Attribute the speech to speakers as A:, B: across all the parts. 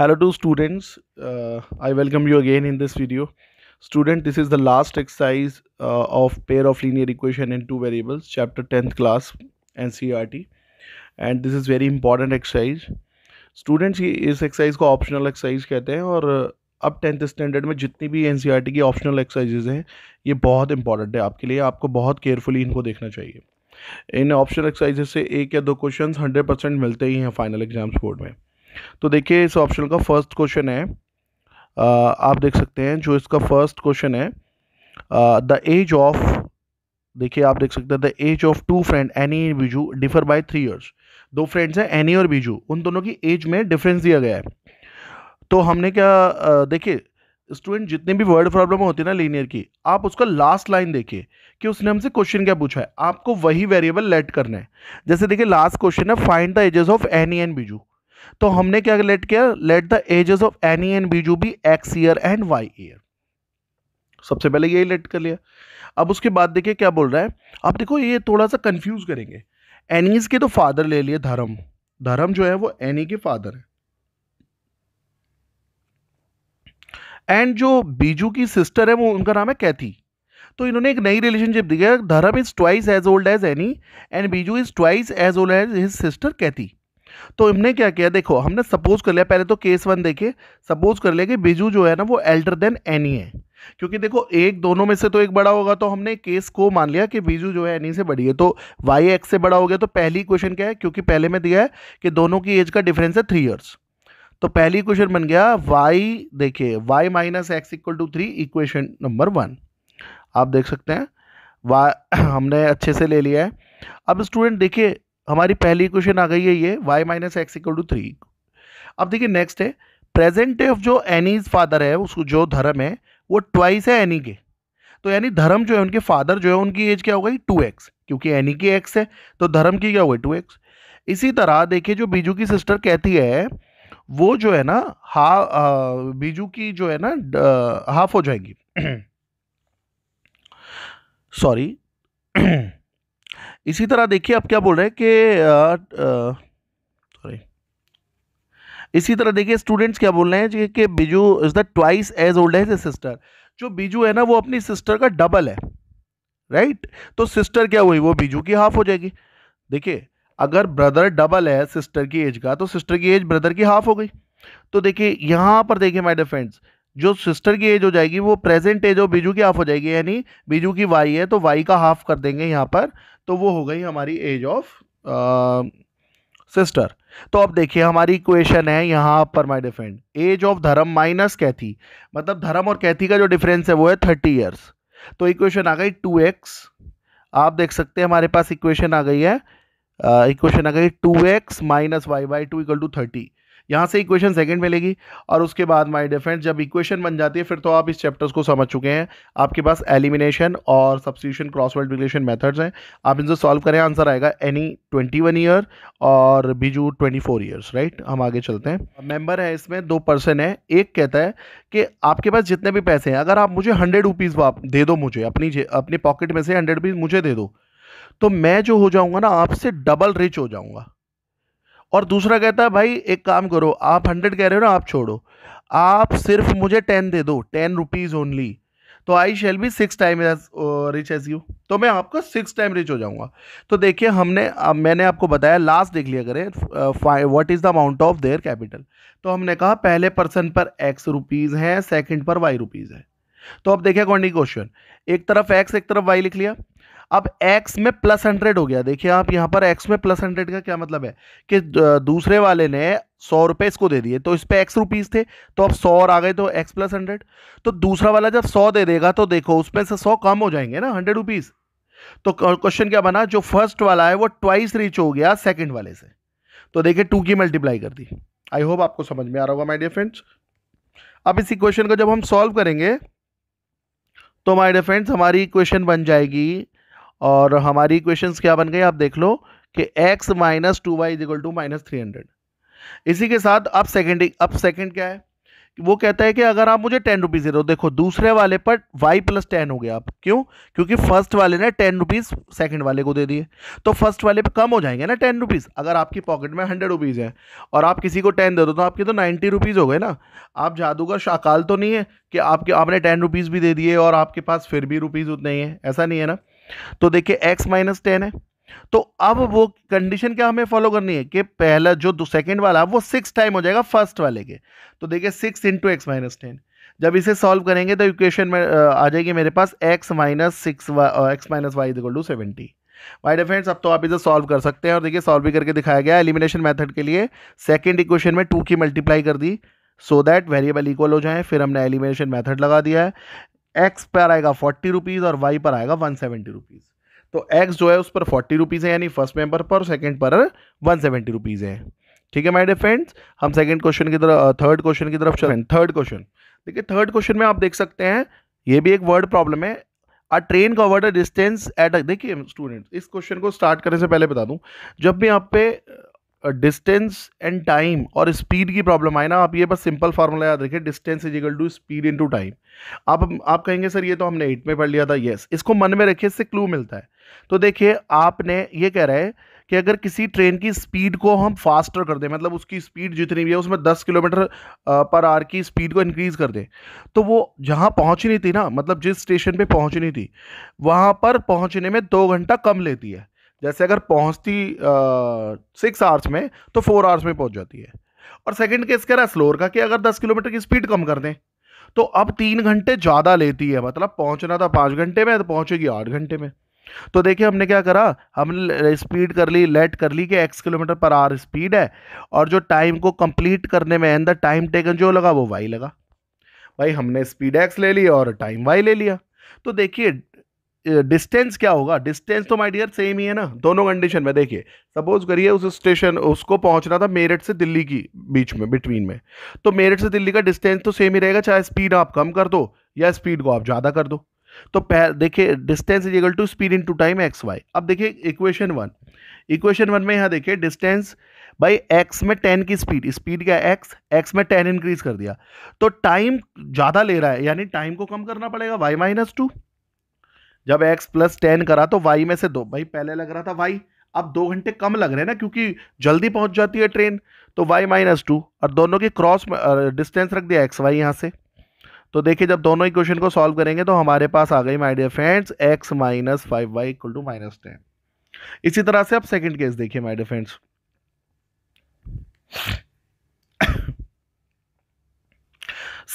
A: hello to students uh, i welcome you again in this video student this is the last exercise uh, of pair of linear equation in two variables chapter 10th class ncrt and this is very important exercise students ये इस exercise को optional exercise कहते हैं और अब tenth standard में जितनी भी एन की ऑप्शनल एक्सरसाइजेज हैं ये बहुत इंपॉर्टेंट है आपके लिए आपको बहुत केयरफुली इनको देखना चाहिए इन ऑप्शनल एक्सरसाइजेज से एक या दो क्वेश्चंस 100 परसेंट मिलते ही हैं फाइनल एग्जाम्स बोर्ड में तो देखिए इस ऑप्शन का फर्स्ट क्वेश्चन है आप देख सकते हैं जो इसका फर्स्ट क्वेश्चन है द एज ऑफ देखिए आप देख सकते हैं the age of two friend Annie and Biju differ by three years दो फ्रेंड्स हैं एनी और बीजू उन दोनों की एज में डिफरेंस दिया गया है तो हमने क्या देखिए स्टूडेंट जितने भी वर्ड प्रॉब्लम होती है ना लीनियर की आप उसका लास्ट लाइन देखिए कि उसने हमसे क्वेश्चन क्या पूछा है आपको वही वेरिएबल लेट करना है जैसे देखिए लास्ट क्वेश्चन है find the ages of Annie and Biju तो हमने क्या लेट किया let the ages of Annie and Biju be X year and Y year सबसे पहले यही लेट कर लिया अब उसके बाद देखिए क्या बोल रहा है अब देखो ये थोड़ा सा कंफ्यूज करेंगे एनीज e के तो फादर ले लिए धर्म धर्म जो है वो एनी e के फादर है एंड जो बीजू की सिस्टर है वो उनका नाम है कैथी तो इन्होंने एक नई relationship the Dharam is twice as old as Annie and Biju is twice as old as his sister Cathy तो हमने क्या किया देखो हमने सपोज कर लिया पहले तो केस वन देखिए सपोज कर लिया कि बिजू जो है ना वो एल्डर देन एनी है क्योंकि देखो एक दोनों में से तो एक बड़ा होगा तो हमने केस को मान लिया कि बीजू जो है एनी से बड़ी है तो वाई एक्स से बड़ा हो गया तो पहली क्वेश्चन क्या है क्योंकि पहले में दिया है कि दोनों की एज का डिफरेंस है थ्री ईयर्स तो पहली क्वेश्चन बन गया वाई देखिए Y minus X equal to three equation number one आप देख सकते हैं वाई हमने अच्छे से ले लिया है अब स्टूडेंट देखिए हमारी पहली क्वेश्चन आ गई है ये Y minus X equal to three अब देखिए नेक्स्ट है प्रेजेंट डे ऑफ जो एनीज फादर है उसको जो धर्म है वो ट्वाइस है एनी के तो यानी धर्म जो है उनके फादर जो है उनकी एज क्या हो गई टू एक्स क्योंकि एनी की एक्स है तो धर्म की क्या हो गई टू एक्स इसी तरह देखिए जो बीजू की सिस्टर कहती है वो जो है ना हा बीजू की जो है ना हाफ हो जाएंगी सॉरी इसी तरह देखिए आप क्या बोल रहे हैं कि सॉरी इसी तरह देखिए स्टूडेंट्स क्या बोल रहे हैं कि Biju is the twice as old as a sister जो बिजू है ना वो अपनी सिस्टर का डबल है राइट तो सिस्टर क्या हुई वो बिजू की हाफ हो जाएगी देखिए अगर ब्रदर डबल है सिस्टर की एज का तो सिस्टर की एज ब्रदर की हाफ हो गई तो देखिए यहां पर देखिए माय डियर फ्रेंड्स जो सिस्टर की एज हो जाएगी वो प्रेजेंट एज हो बीजू की हाफ हो जाएगी यानी बीजू की वाई है तो वाई का हाफ कर देंगे यहाँ पर तो वो हो गई हमारी एज ऑफ सिस्टर तो अब देखिए हमारी इक्वेशन है यहाँ पर my difference age of Dharam minus Cathy मतलब धर्म और कैथी का जो डिफरेंस है वो है थर्टी ईयर्स तो इक्वेशन आ गई टू एक्स आप देख सकते हैं हमारे पास इक्वेशन आ गई है इक्वेशन आ गई two X minus Y by two equal to thirty यहाँ से इक्वेशन सेकंड मिलेगी और उसके बाद माय डियर जब इक्वेशन बन जाती है फिर तो आप इस चैप्टर्स को समझ चुके हैं आपके पास एलिमिनेशन और सब्सिट्यूशन क्रॉस मल्टीप्लिकेशन मेथड्स हैं आप इनसे सॉल्व करें आंसर आएगा एनी ट्वेंटी वन ईयर और Biju twenty four years right हम आगे चलते हैं मेम्बर है इसमें दो पर्सन है एक कहता है कि आपके पास जितने भी पैसे हैं अगर आप मुझे हंड्रेड रुपीज़ दे दो मुझे अपनी अपने पॉकेट में से हंड्रेड रुपीज़ मुझे दे दो तो मैं जो हो जाऊंगा ना आपसे डबल रिच हो जाऊंगा और दूसरा कहता है भाई एक काम करो आप हंड्रेड कह रहे हो ना आप छोड़ो आप सिर्फ मुझे टेन दे दो टेन रुपीज़ ओनली तो I shall be six time rich as you तो मैं आपको सिक्स टाइम रिच हो जाऊंगा तो देखिए हमने मैंने आपको बताया लास्ट देख लिया करें what is the amount of their capital तो हमने कहा पहले पर्सन पर एक्स रुपीज़ हैं सेकंड पर वाई रुपीज़ है तो अब देखिए अकॉर्डिंग क्वेश्चन एक तरफ एक्स एक तरफ वाई लिख लिया अब x में प्लस हंड्रेड हो गया देखिए आप यहाँ पर x में प्लस हंड्रेड का क्या मतलब है कि दूसरे वाले ने सौ रुपये इसको दे दिए तो इस पर एक्स रुपीज़ थे तो अब सौ और आ गए तो एक्स प्लस हंड्रेड तो दूसरा वाला जब सौ दे देगा तो देखो उसमें से सौ कम हो जाएंगे ना हंड्रेड रुपीज़ तो क्वेश्चन क्या बना जो फर्स्ट वाला है वो ट्वाइस रीच हो गया सेकेंड वाले से तो देखिए टू की मल्टीप्लाई कर दी आई होप आपको समझ में आ रहा होगा माई डियर फ्रेंड्स अब इस इक्वेशन को जब हम सॉल्व करेंगे तो माय डियर फ्रेंड्स हमारी इक्वेशन बन जाएगी और हमारी इक्वेशंस क्या बन गई आप देख लो कि x minus two Y equal to minus three hundred इसी के साथ अब सेकेंड अब सेकेंड क्या है वो कहता है कि अगर आप मुझे टेन रुपीज़ दे दो देखो दूसरे वाले पर वाई प्लस टेन हो गया आप क्यों क्योंकि फर्स्ट वाले ने टेन रुपीज़ सेकेंड वाले को दे दिए तो फर्स्ट वाले पर कम हो जाएंगे ना टेन रुपीज़ अगर आपकी पॉकेट में हंड्रेड रुपीज़ है और आप किसी को टेन दे दो तो आपके तो नाइन्टी रुपीज़ हो गए ना आप जादूगर शाकाल तो नहीं है कि आपके आपने टेन रुपीज़ भी दे दिए और आपके पास फिर भी रुपीज़ उतने ही है ऐसा नहीं है ना तो देखिए एक्स माइनस टेन है तो अब वो कंडीशन क्या हमें फॉलो करनी है कि पहला जो सेकेंड वाला वो सिक्स टाइम हो जाएगा फर्स्ट वाले के तो देखिए six into X minus ten जब इसे सॉल्व करेंगे तो इक्वेशन में आ जाएगी मेरे पास X minus six X minus Y equal to seventy my dear friends अब तो आप इसे सॉल्व कर सकते हैं और देखिए सॉल्व भी करके दिखाया गया एलिमिनेशन मेथड के लिए सेकेंड इक्वेशन में टू की मल्टीप्लाई कर दी सो दैट वेरिएबल इक्वल हो जाए फिर हमने एलिमिनेशन मेथड लगा दिया है एक्स पर आएगा फोर्टी रुपीज़ और वाई पर आएगा वन सेवेंटी रुपीज़ तो एक्स जो है उस पर फोर्टी रुपीज़ है यानी फर्स्ट मेंबर पर सेकेंड पर वन सेवेंटी रुपीज़ है ठीक है माय डियर फ्रेंड्स हम सेकंड क्वेश्चन की तरफ थर्ड uh, क्वेश्चन की तरफ चलें थर्ड क्वेश्चन देखिए थर्ड क्वेश्चन में आप देख सकते हैं ये भी एक वर्ड प्रॉब्लम है a train covered a distance at देखिए स्टूडेंट इस क्वेश्चन को स्टार्ट करने से पहले बता दूं जब भी आप पे डिस्टेंस एंड टाइम और स्पीड की प्रॉब्लम आए ना आप ये बस सिंपल फार्मूला याद रखिए distance is equal to speed into time आप आप कहेंगे सर ये तो हमने एट में पढ़ लिया था यस इसको मन में रखिए इससे क्लू मिलता है तो देखिए आपने ये कह रहा है कि अगर किसी ट्रेन की स्पीड को हम फास्टर कर दें मतलब उसकी स्पीड जितनी भी है उसमें दस किलोमीटर पर आर की स्पीड को इंक्रीज़ कर दें तो वो जहाँ पहुँचनी थी ना मतलब जिस स्टेशन पे पहुँचनी थी वहाँ पर पहुँचने में दो घंटा कम लेती है जैसे अगर पहुंचती सिक्स आवर्स में तो फोर आवर्स में पहुंच जाती है और सेकंड केस कह रहा है स्लोर का कि अगर दस किलोमीटर की स्पीड कम कर दें तो अब तीन घंटे ज़्यादा लेती है मतलब पहुंचना था पाँच घंटे में तो पहुंचेगी आठ घंटे में तो देखिए हमने क्या करा हमने स्पीड कर ली लेट कर ली कि x kilometre per hour speed है और जो टाइम को कंप्लीट करने में एंड द टाइम टेकन जो लगा वो वाई लगा भाई हमने स्पीड एक्स ले ली और टाइम वाई ले लिया तो देखिए डिस्टेंस क्या होगा डिस्टेंस तो माय डियर सेम ही है ना दोनों कंडीशन में देखिए सपोज करिए उस स्टेशन उसको पहुंचना था मेरठ से दिल्ली की बीच में बिटवीन में तो मेरठ से दिल्ली का डिस्टेंस तो सेम ही रहेगा चाहे स्पीड आप कम कर दो या स्पीड को आप ज़्यादा कर दो तो देखिए distance is equal to speed into time x y अब देखिए इक्वेशन वन इक्वेशन वन में यहाँ देखिए डिस्टेंस भाई एक्स में टेन की स्पीड स्पीड क्या एक्स एक्स में टेन इंक्रीज कर दिया तो टाइम ज़्यादा ले रहा है यानी टाइम को कम करना पड़ेगा वाई माइनस टू जब x प्लस टेन करा तो y में से दो भाई पहले लग रहा था y अब दो घंटे कम लग रहे हैं ना क्योंकि जल्दी पहुंच जाती है ट्रेन तो y माइनस टू और दोनों की क्रॉस डिस्टेंस रख दिया एक्स वाई यहाँ से तो देखिए जब दोनों इक्वेशन को सॉल्व करेंगे तो हमारे पास आ गई my dear friends x minus five y equal to minus ten इसी तरह से आप सेकंड केस देखिए my dear friends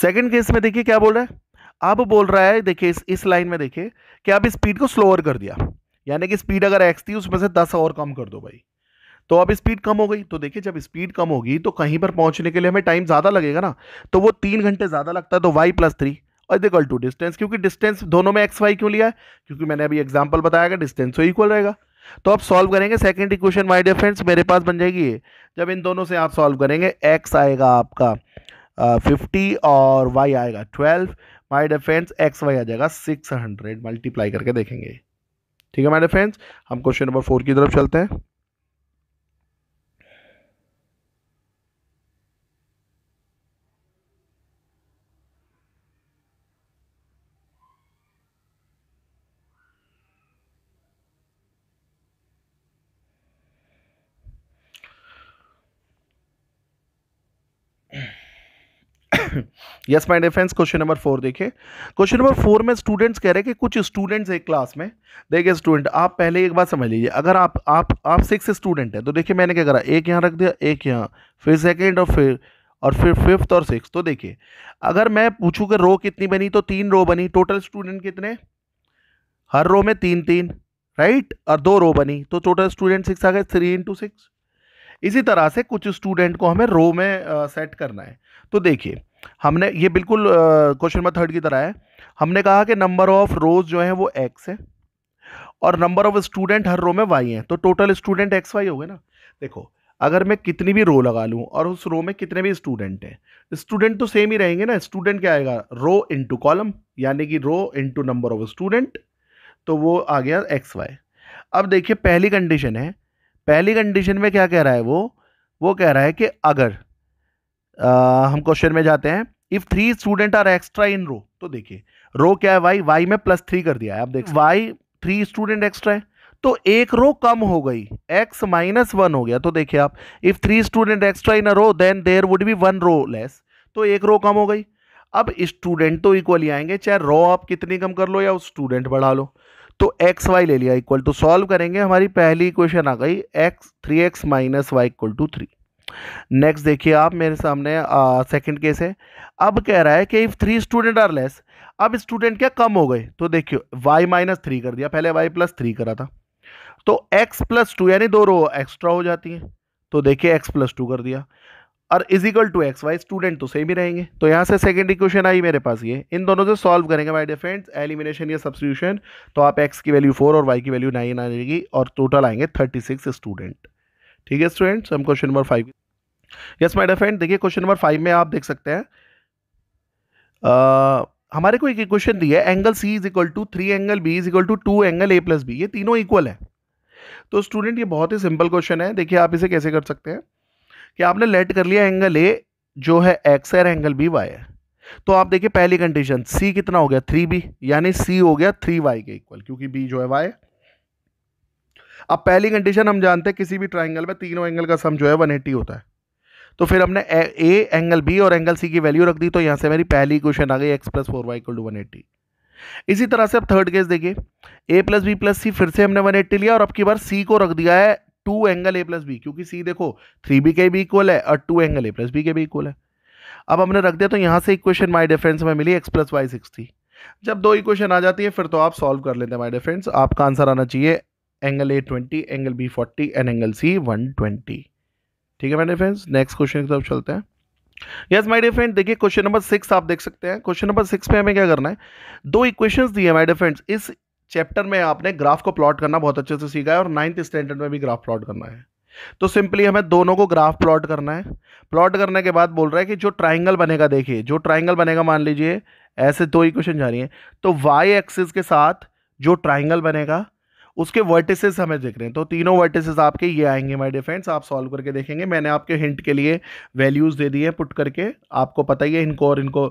A: second case में देखिए क्या बोल रहा है अब बोल रहा है देखिए इस इस लाइन में देखिए कि आप स्पीड को स्लोअर कर दिया यानी कि स्पीड अगर एक्स थी उसमें से दस और कम कर दो भाई तो अब स्पीड कम हो गई तो देखिए जब स्पीड कम होगी तो कहीं पर पहुंचने के लिए हमें टाइम ज़्यादा लगेगा ना तो वो तीन घंटे ज़्यादा लगता है तो वाई प्लस थ्री और इक्वल टू डिस्टेंस क्योंकि डिस्टेंस दोनों में एक्स वाई क्यों लिया है क्योंकि मैंने अभी एग्जाम्पल बताया कि डिस्टेंस तो इक्वल रहेगा तो आप सॉल्व करेंगे सेकेंड इक्वेशन वाई डिफरेंस मेरे पास बन जाएगी ये जब इन दोनों से आप सॉल्व करेंगे एक्स आएगा आपका फिफ्टी और वाई आएगा twelve my defence friends x y आ जाएगा सिक्स हंड्रेड मल्टीप्लाई करके देखेंगे ठीक है माय डिफेंस फ्रेंड्स हम क्वेश्चन नंबर फोर की तरफ चलते हैं yes my defence question number four देखिए क्वेश्चन नंबर फोर में स्टूडेंट्स कह रहे हैं कि कुछ स्टूडेंट्स एक क्लास में देखिए स्टूडेंट आप पहले एक बात समझ लीजिए अगर आप आप आप सिक्स स्टूडेंट हैं तो देखिए मैंने क्या करा एक यहाँ रख दिया एक यहाँ फिर सेकेंड और फिर और फिर फिफ्थ और सिक्स तो देखिए अगर मैं पूछूँ कि रो कितनी बनी तो तीन रो बनी टोटल स्टूडेंट कितने हर रो में तीन तीन राइट और दो रो बनी तो टोटल स्टूडेंट सिक्स आ गए थ्री इंटू सिक्स इसी तरह से कुछ स्टूडेंट को हमें रो में सेट करना है तो देखिए हमने ये बिल्कुल क्वेश्चन नंबर थर्ड की तरह है हमने कहा कि नंबर ऑफ रोज जो है वो एक्स है और नंबर ऑफ स्टूडेंट हर रो में वाई है तो टोटल स्टूडेंट एक्स वाई हो गए ना देखो अगर मैं कितनी भी रो लगा लूँ और उस रो में कितने भी स्टूडेंट हैं स्टूडेंट तो सेम ही रहेंगे ना स्टूडेंट क्या आएगा रो इंटू कॉलम यानी कि row into number of student तो वो आ गया एक्स वाई अब देखिए पहली कंडीशन है पहली कंडीशन में क्या कह रहा है वो वो कह रहा है कि अगर हम क्वेश्चन में जाते हैं if three student are extra in row तो देखिए रो क्या है वाई वाई में प्लस थ्री कर दिया है आप देख वाई थ्री स्टूडेंट एक्स्ट्रा है तो एक रो कम हो गई एक्स माइनस वन हो गया तो देखिए आप if three student extra in a row then there would be one row less तो एक रो कम हो गई अब स्टूडेंट तो इक्वली आएंगे चाहे रो आप कितनी कम कर लो या स्टूडेंट बढ़ा लो तो एक्स वाई ले लिया इक्वल तो सॉल्व करेंगे हमारी पहली इक्वेशन आ गई x three x minus y equal to three next देखिए आप मेरे सामने सेकंड केस है अब कह रहा है कि if three student are less अब स्टूडेंट क्या कम हो गए तो देखियो वाई माइनस थ्री कर दिया पहले वाई प्लस थ्री करा था तो एक्स प्लस टू यानी दो रो एक्स्ट्रा हो जाती है तो देखिए एक्स प्लस टू कर दिया और equal to x y student तो सेम ही रहेंगे तो यहाँ से सेकेंड इक्वेशन आई मेरे पास ये इन दोनों से सॉल्व करेंगे माई डियर फ्रेंड्स एलिमिनेशन या सब्सिट्यूशन तो आप एक्स की वैल्यू फोर और वाई की वैल्यू नाइन आएगी और टोटल आएंगे थर्टी सिक्स स्टूडेंट ठीक है स्टूडेंट्स हम question number five yes my dear friend देखिए क्वेश्चन नंबर फाइव में आप देख सकते हैं आ, हमारे को एक क्वेश्चन दिया है angle C is equal to three angle B is equal to two angle A plus B ये तीनों इक्वल है तो स्टूडेंट ये बहुत ही सिंपल क्वेश्चन है देखिए आप इसे कैसे कर सकते हैं कि आपने लेट कर लिया एंगल ए जो है एक्स है एंगल बी वाई है तो आप देखिए पहली कंडीशन सी कितना हो गया थ्री बी यानी सी हो गया थ्री वाई के इक्वल क्योंकि बी जो है वाई अब पहली कंडीशन हम जानते हैं किसी भी ट्राइंगल में तीनों एंगल का सम जो है 180 होता है तो फिर हमने ए, एंगल बी और एंगल सी की वैल्यू रख दी तो यहाँ से मेरी पहली क्वेश्चन आ गई x plus four y equal to one eighty इसी तरह से अब थर्ड केस देखिए A plus B plus C फिर से हमने वन एट्टी लिया और अब की बार सी को रख दिया है two angle A plus B क्योंकि सी देखो थ्री बी के भी इक्वल है और two angle A plus B के भी इक्वल है अब हमने रख दिया तो यहाँ से इक्वेशन माई डिफ्रेंस में मिली एक्स प्लस वाई सिक्सटी जब दो इक्वेशन आ जाती है फिर तो आप सॉल्व कर लेते हैं माई डिफ्रेंस आपका आंसर आना चाहिए angle A twenty angle B forty and angle C one twenty ठीक है मेरे फ्रेंड्स नेक्स्ट क्वेश्चन की तरफ चलते हैं यस माय डियर फ्रेंड देखिए क्वेश्चन नंबर सिक्स आप देख सकते हैं क्वेश्चन नंबर सिक्स में हमें क्या करना है दो इक्वेशंस दिए माय डियर फ्रेंड्स इस चैप्टर में आपने ग्राफ को प्लॉट करना बहुत अच्छे से सीखा है और नाइन्थ स्टैंडर्ड में भी ग्राफ प्लॉट करना है तो सिंपली हमें दोनों को ग्राफ प्लॉट करना है प्लॉट करने के बाद बोल रहा है कि जो ट्राइंगल बनेगा देखिए जो ट्राइंगल बनेगा मान लीजिए ऐसे दो इक्वेशन जा रही हैं तो वाई एक्सिस के साथ जो ट्राइंगल बनेगा उसके वर्टिसेस हमें दिख रहे हैं तो तीनों वर्टिसेस आपके ये आएंगे माय डियर फ्रेंड्स आप सॉल्व करके देखेंगे मैंने आपके हिंट के लिए वैल्यूज़ दे दिए पुट करके आपको पता ही है इनको और इनको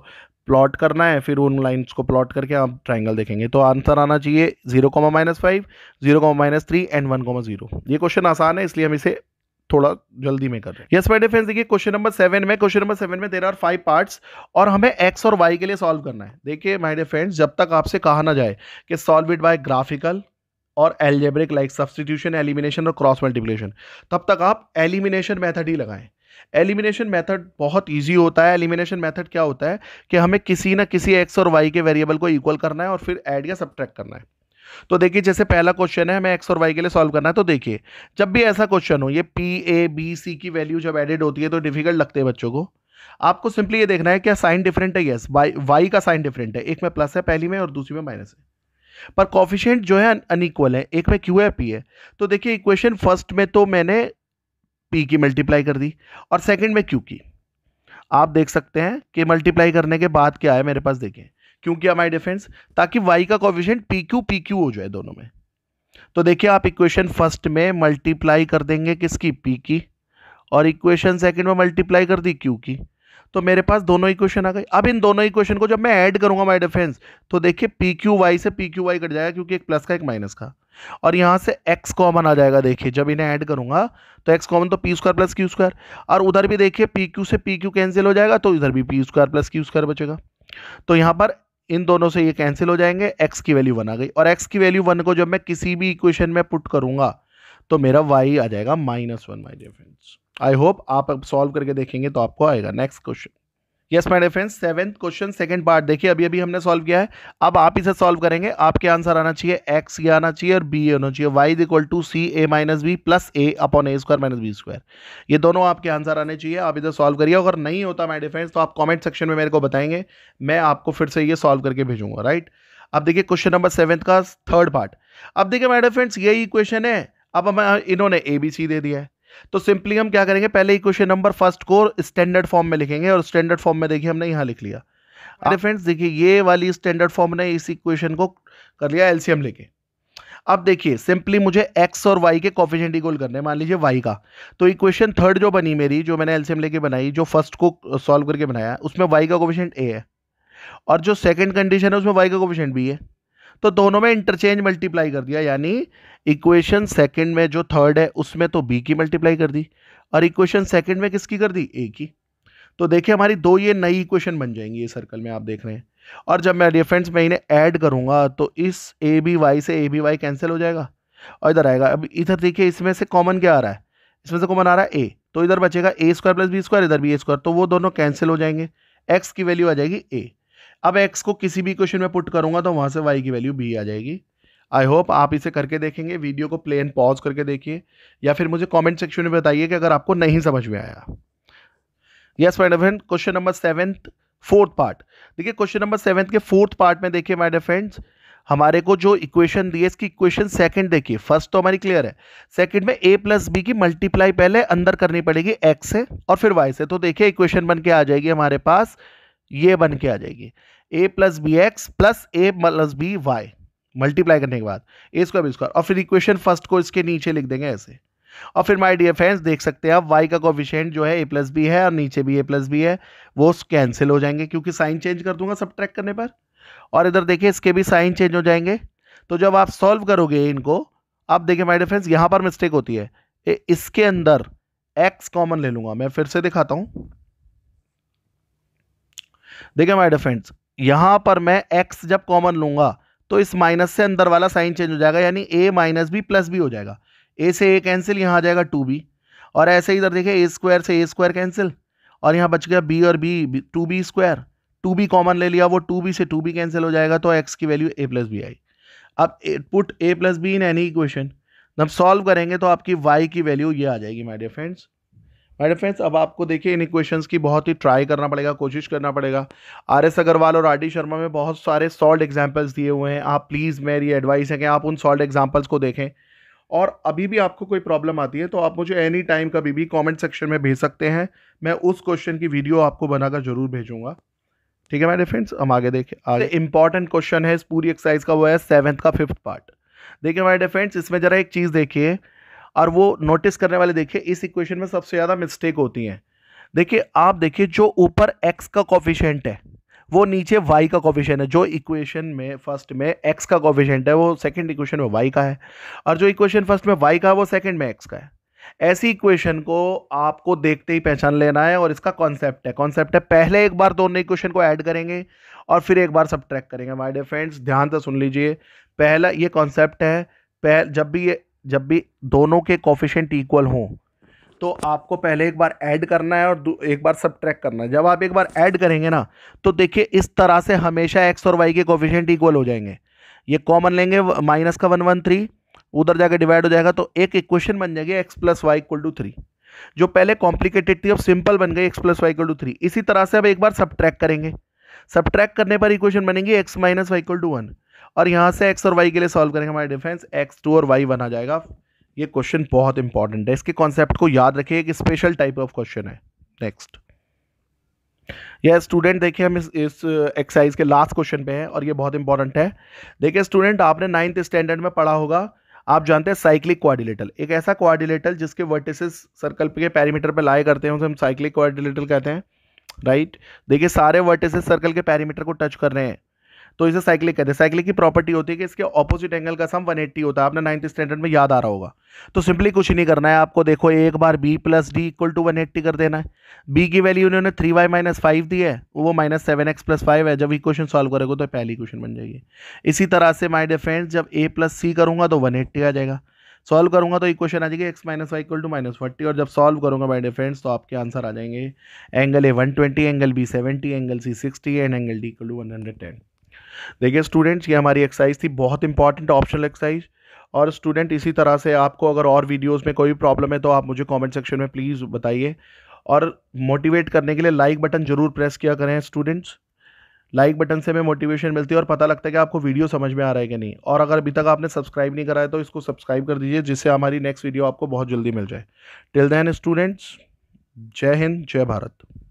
A: प्लॉट करना है फिर उन लाइन्स को प्लॉट करके आप ट्राइंगल देखेंगे तो आंसर आना चाहिए zero comma minus five zero comma minus three and one comma zero ये क्वेश्चन आसान है इसलिए हम इसे थोड़ा जल्दी में कर रहे हैं यस माय डिफेंस देखिए क्वेश्चन नंबर सेवन में क्वेश्चन नंबर सेवन में देर आर फाइव पार्ट्स और हमें एक्स और वाई के लिए सॉल्व करना है देखिए माय डियर फ्रेंड्स जब तक आपसे कहा ना जाए कि सॉल्व इट बाय ग्राफिकल और एलजेब्रिक लाइक सब्सटीट्यूशन एलिमिनेशन और क्रॉस मल्टीप्लिकेशन तब तक आप एलिमिनेशन मेथड ही लगाएं एलिमिनेशन मेथड बहुत इजी होता है एलिमिनेशन मेथड क्या होता है कि हमें किसी ना किसी एक्स और वाई के वेरिएबल को इक्वल करना है और फिर ऐड या सब्ट्रैक्ट करना है तो देखिए जैसे पहला क्वेश्चन है हमें एक्स और वाई के लिए सॉल्व करना है तो देखिए जब भी ऐसा क्वेश्चन हो ये पी ए बी सी की वैल्यू जब एडेड होती है तो डिफिकल्ट लगते हैं बच्चों को आपको सिंपली ये देखना है क्या साइन डिफरेंट है यस वाई वाई का साइन डिफरेंट है एक में प्लस है पहली में और दूसरी में माइनस है पर कॉफिशेंट जो है अनइक्वल है एक में क्यू है पी है तो देखिए इक्वेशन फर्स्ट में तो मैंने पी की मल्टीप्लाई कर दी और सेकंड में क्यू की आप देख सकते हैं कि मल्टीप्लाई करने के बाद क्या है मेरे पास देखें किया माई डिफेंस ताकि वाई का coefficient p q p q हो जाए दोनों में तो देखिए आप इक्वेशन फर्स्ट में मल्टीप्लाई कर देंगे किसकी पी की और इक्वेशन सेकेंड में मल्टीप्लाई कर दी क्यू की तो मेरे पास दोनों इक्वेशन आ गई अब इन दोनों इक्वेशन को जब मैं ऐड करूंगा माय डिफेंस तो देखिए पी क्यू वाई से पी क्यू वाई कट जाएगा क्योंकि एक प्लस का एक माइनस का और यहाँ से एक्स कॉमन आ जाएगा देखिए जब इन्हें ऐड करूंगा तो एक्स कॉमन तो p square plus q square और उधर भी देखिए पी क्यू से पी क्यू कैंसिल हो जाएगा तो इधर भी p square plus q square बचेगा तो यहाँ पर इन दोनों से ये कैंसिल हो जाएंगे एक्स की वैल्यू वन आ गई और एक्स की वैल्यू वन को जब मैं किसी भी इक्वेशन में पुट करूँगा तो मेरा वाई आ जाएगा minus one my dear friends I hope आप अब सॉल्व करके देखेंगे तो आपको आएगा next question yes my dear friends seventh question second part देखिए अभी अभी हमने सॉल्व किया है अब आप इसे सॉल्व करेंगे आपके आंसर आना चाहिए एक्स ये आना चाहिए और बी ये होना चाहिए y equal to c a minus b plus a upon a square minus b square ये दोनों आपके आंसर आने चाहिए आप इधर सॉल्व करिए अगर नहीं होता माई डियर फ्रेंड्स तो आप कॉमेंट सेक्शन में मेरे को बताएंगे मैं आपको फिर से ये सॉल्व करके भेजूंगा राइट अब देखिए क्वेश्चन नंबर सेवेंथ का थर्ड पार्ट अब देखिए माई डियर फ्रेंड्स ये इक्वेशन है अब हमें इन्होंने ए बी सी दे दिया है तो सिंपली हम क्या करेंगे पहले इक्वेशन नंबर फर्स्ट को स्टैंडर्ड फॉर्म में लिखेंगे और स्टैंडर्ड फॉर्म में देखिए हमने यहाँ लिख लिया हाँ। अरे फ्रेंड्स देखिए ये वाली स्टैंडर्ड फॉर्म ने इस इक्वेशन को कर लिया एलसीएम लेके अब देखिए सिंपली मुझे एक्स और वाई के कॉफिशेंट इक्वल करने मान लीजिए वाई का तो इक्वेशन थर्ड जो बनी मेरी जो मैंने एलसीएम लेके बनाई जो फर्स्ट को सॉल्व करके बनाया उसमें वाई का कॉफिशेंट ए है और जो सेकंड कंडीशन है उसमें वाई का कोफिशेंट बी है तो दोनों में इंटरचेंज मल्टीप्लाई कर दिया यानी इक्वेशन सेकंड में जो थर्ड है उसमें तो बी की मल्टीप्लाई कर दी और इक्वेशन सेकंड में किसकी कर दी ए की तो देखिए हमारी दो ये नई इक्वेशन बन जाएंगी ये सर्कल में आप देख रहे हैं और जब मैं डिफरेंस में इन्हें ऐड करूंगा तो इस ए बी वाई से ए बी वाई कैंसिल हो जाएगा और इधर आएगा अब इधर देखिए इसमें से कॉमन क्या आ रहा है इसमें से कॉमन आ रहा है ए तो इधर बचेगा a square plus b square इधर भी ए स्क्वायर तो वो दोनों कैंसिल हो जाएंगे एक्स की वैल्यू आ जाएगी ए अब एक्स को किसी भी क्वेश्चन में पुट करूंगा तो वहां से वाई की वैल्यू बी आ जाएगी आई होप आप इसे करके देखेंगे वीडियो को प्ले एंड पॉज करके देखिए या फिर मुझे कमेंट सेक्शन में बताइए कि अगर आपको नहीं समझ में आया yes my dear question number seventh fourth part देखिए क्वेश्चन नंबर सेवेंथ के फोर्थ पार्ट में देखिए माई डियर हमारे को जो इक्वेशन दी है इसकी इक्वेशन सेकंड देखिए फर्स्ट तो हमारी क्लियर है सेकंड में ए प्लस बी की मल्टीप्लाई पहले अंदर करनी पड़ेगी एक्स से और फिर वाई से तो देखिए इक्वेशन बन के आ जाएगी हमारे पास ये बन के आ जाएगी a plus b x plus a plus b y multiply करने के बाद ए स्क्वायर बी स्क्वायर और फिर इक्वेशन फर्स्ट को इसके नीचे लिख देंगे ऐसे और फिर माय डियर फ्रेंड्स देख सकते हैं आप वाई का कोविशेंट जो है ए प्लस बी है और नीचे भी ए प्लस बी है वो कैंसिल हो जाएंगे क्योंकि साइन चेंज कर दूंगा सब ट्रैक करने पर और इधर देखिए इसके भी साइन चेंज हो जाएंगे तो जब आप सॉल्व करोगे इनको अब देखिए माय डियर फ्रेंड्स यहां पर मिस्टेक होती है इसके अंदर एक्स कॉमन ले लूंगा मैं फिर से दिखाता हूं देखिए माय फ्रेंड्स यहाँ पर मैं एक्स जब कॉमन लूँगा तो इस माइनस से अंदर वाला साइन चेंज हो जाएगा यानी a minus b plus b हो जाएगा ए से ए कैंसिल यहाँ आ जाएगा टू बी और ऐसे इधर देखिए ए स्क्वायर से ए स्क्वायर कैंसिल और यहाँ बच गया बी और b two b square two b common ले लिया वो टू बी से टू बी कैंसिल हो जाएगा तो एक्स की वैल्यू ए प्लस बी आई अब put a plus b in any equation जब सॉल्व करेंगे तो आपकी वाई की वैल्यू ये आ जाएगी my dear friends madam friends अब आपको देखिए इन इक्वेशंस की बहुत ही ट्राई करना पड़ेगा कोशिश करना पड़ेगा आर एस अग्रवाल और आर डी शर्मा में बहुत सारे सॉल्ड एग्जाम्पल्स दिए हुए हैं आप प्लीज़ मेरी एडवाइस है कि आप उन सॉल्ड एग्जाम्पल्स को देखें और अभी भी आपको कोई प्रॉब्लम आती है तो आप मुझे एनी टाइम कभी भी कॉमेंट सेक्शन में भेज सकते हैं मैं उस क्वेश्चन की वीडियो आपको बनाकर ज़रूर भेजूंगा ठीक है मेरे फ्रेंड्स हम आगे देखें आगे इंपॉर्टेंट क्वेश्चन है इस पूरी एक्सरसाइज का वो है सेवन्थ का फिफ्थ पार्ट देखिए मेरे फ्रेंड्स इसमें ज़रा एक चीज़ देखिए और वो नोटिस करने वाले देखिए इस इक्वेशन में सबसे ज़्यादा मिस्टेक होती हैं देखिए आप देखिए जो ऊपर एक्स का कॉफिशेंट है वो नीचे वाई का कॉफिशेंट है जो इक्वेशन में फर्स्ट में एक्स का कॉफिशेंट है वो सेकेंड इक्वेशन में वाई का है और जो इक्वेशन फर्स्ट में वाई का है वो सेकेंड में एक्स का है ऐसी इक्वेशन को आपको देखते ही पहचान लेना है और इसका कॉन्सेप्ट है कॉन्सेप्ट है पहले एक बार दोनों इक्वेशन को ऐड करेंगे और फिर एक बार सब करेंगे माई डियर फ्रेंड्स ध्यान से सुन लीजिए पहला ये कॉन्सेप्ट है पहल जब भी ये जब भी दोनों के कॉफिशेंट इक्वल हों तो आपको पहले एक बार ऐड करना है और एक बार सब करना है जब आप एक बार ऐड करेंगे ना तो देखिए इस तरह से हमेशा एक्स और वाई के कॉफिशेंट इक्वल हो जाएंगे ये कॉमन लेंगे माइनस का वन वन थ्री उधर जाके डिवाइड हो जाएगा तो एक इक्वेशन बन जाएगी x plus y equal to three जो पहले कॉम्प्लिकेटेड थी अब सिंपल बन गई x plus y equal to three इसी तरह से अब एक बार सब करेंगे सब करने पर इक्वेशन बनेंगी x minus y equal to one और यहाँ से एक्स और वाई के लिए सॉल्व करेंगे हमारा डिफरेंस एक्स टू और वाई बना आ जाएगा ये क्वेश्चन बहुत इंपॉर्टेंट है इसके कॉन्सेप्ट को याद रखिए एक स्पेशल टाइप ऑफ क्वेश्चन है नेक्स्ट यह स्टूडेंट देखिए हम इस इस एक्सरसाइज uh, के लास्ट क्वेश्चन पे हैं और ये बहुत इंपॉर्टेंट है देखिए स्टूडेंट आपने नाइन्थ स्टैंडर्ड में पढ़ा होगा आप जानते हैं साइक्लिक क्वारिलेटल एक ऐसा क्वारिलेटल जिसके वर्टिसेस सर्कल के पैरीमीटर पर लाए करते हैं उसे हम साइक्लिक क्वारिलेटल कहते हैं राइट देखिए सारे वर्टिसेस सर्कल के पैरीमीटर को टच कर रहे हैं तो इसे साइक्लिक कहते हैं साइक्लिक की प्रॉपर्टी होती है कि इसके ऑपोजिट एंगल का सम 180 होता है आपने नाइन्थ स्टैंडर्ड में याद आ रहा होगा तो सिंपली कुछ नहीं करना है आपको देखो एक बार b plus d equal to one कर देना है बी की वैल्यू उन्होंने थ्री वाई माइनस फाइव दी है वो minus seven x plus five है जब इक्वेशन सॉल्व करेगा तो पहली क्वेश्चन बन जाएगी इसी तरह से माई डियर फ्रेंड्स जब ए प्लस सी करूँगा तो वन आ जाएगा सॉल्व करूंगा तो इक्वेशन आ जाएगी x minus y equal to minus forty और जब सॉल्व करूंगा बाय डिफरेंस तो आपके आंसर आ जाएंगे angle A one twenty angle B seventy angle C sixty and angle D equal to one hundred ten देखिए स्टूडेंट्स ये हमारी एक्सरसाइज थी बहुत इंपॉर्टेंट ऑप्शनल एक्सरसाइज और स्टूडेंट इसी तरह से आपको अगर और वीडियोस में कोई प्रॉब्लम है तो आप मुझे कमेंट सेक्शन में प्लीज़ बताइए और मोटिवेट करने के लिए लाइक बटन ज़रूर प्रेस किया करें स्टूडेंट्स लाइक बटन से हमें मोटिवेशन मिलती है और पता लगता है कि आपको वीडियो समझ में आ रहा है कि नहीं और अगर अभी तक आपने सब्सक्राइब नहीं कराया तो इसको सब्सक्राइब कर दीजिए जिससे हमारी नेक्स्ट वीडियो आपको बहुत जल्दी मिल जाए टिल दैन स्टूडेंट्स जय हिंद जय भारत